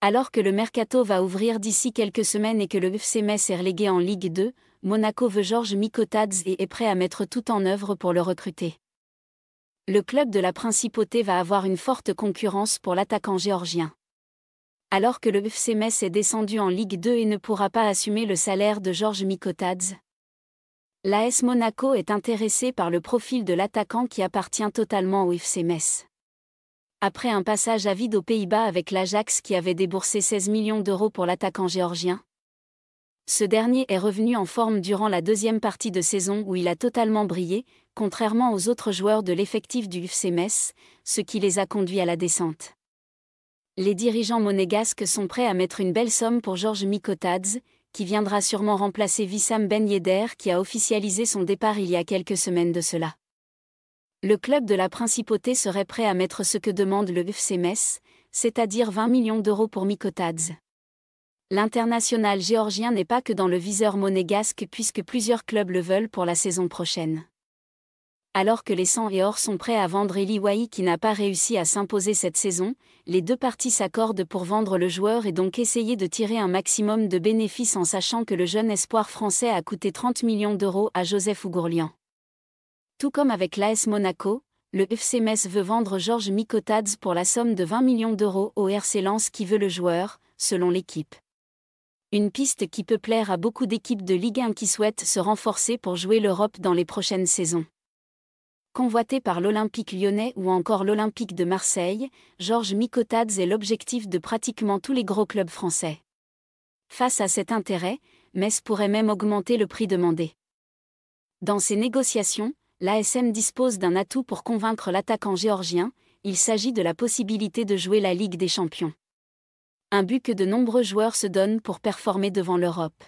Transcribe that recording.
Alors que le mercato va ouvrir d'ici quelques semaines et que le FC Metz est relégué en Ligue 2, Monaco veut Georges Mikotadze et est prêt à mettre tout en œuvre pour le recruter. Le club de la Principauté va avoir une forte concurrence pour l'attaquant géorgien. Alors que le FC Metz est descendu en Ligue 2 et ne pourra pas assumer le salaire de Georges Mikotadze, l'AS Monaco est intéressé par le profil de l'attaquant qui appartient totalement au FC Metz après un passage à vide aux Pays-Bas avec l'Ajax qui avait déboursé 16 millions d'euros pour l'attaquant géorgien. Ce dernier est revenu en forme durant la deuxième partie de saison où il a totalement brillé, contrairement aux autres joueurs de l'effectif du FC Metz, ce qui les a conduits à la descente. Les dirigeants monégasques sont prêts à mettre une belle somme pour Georges Mikotadze, qui viendra sûrement remplacer Vissam Ben Yedder qui a officialisé son départ il y a quelques semaines de cela le club de la Principauté serait prêt à mettre ce que demande le FC Metz, c'est-à-dire 20 millions d'euros pour Mikotadze. L'international géorgien n'est pas que dans le viseur monégasque puisque plusieurs clubs le veulent pour la saison prochaine. Alors que les 100 et or sont prêts à vendre Eli qui n'a pas réussi à s'imposer cette saison, les deux parties s'accordent pour vendre le joueur et donc essayer de tirer un maximum de bénéfices en sachant que le jeune espoir français a coûté 30 millions d'euros à Joseph Ougourlian. Tout comme avec l'AS Monaco, le FC Metz veut vendre Georges Mikotadze pour la somme de 20 millions d'euros au RC Lens qui veut le joueur, selon l'équipe. Une piste qui peut plaire à beaucoup d'équipes de Ligue 1 qui souhaitent se renforcer pour jouer l'Europe dans les prochaines saisons. Convoité par l'Olympique lyonnais ou encore l'Olympique de Marseille, Georges Mikotadze est l'objectif de pratiquement tous les gros clubs français. Face à cet intérêt, Metz pourrait même augmenter le prix demandé. Dans ces négociations, l'ASM dispose d'un atout pour convaincre l'attaquant géorgien, il s'agit de la possibilité de jouer la Ligue des Champions. Un but que de nombreux joueurs se donnent pour performer devant l'Europe.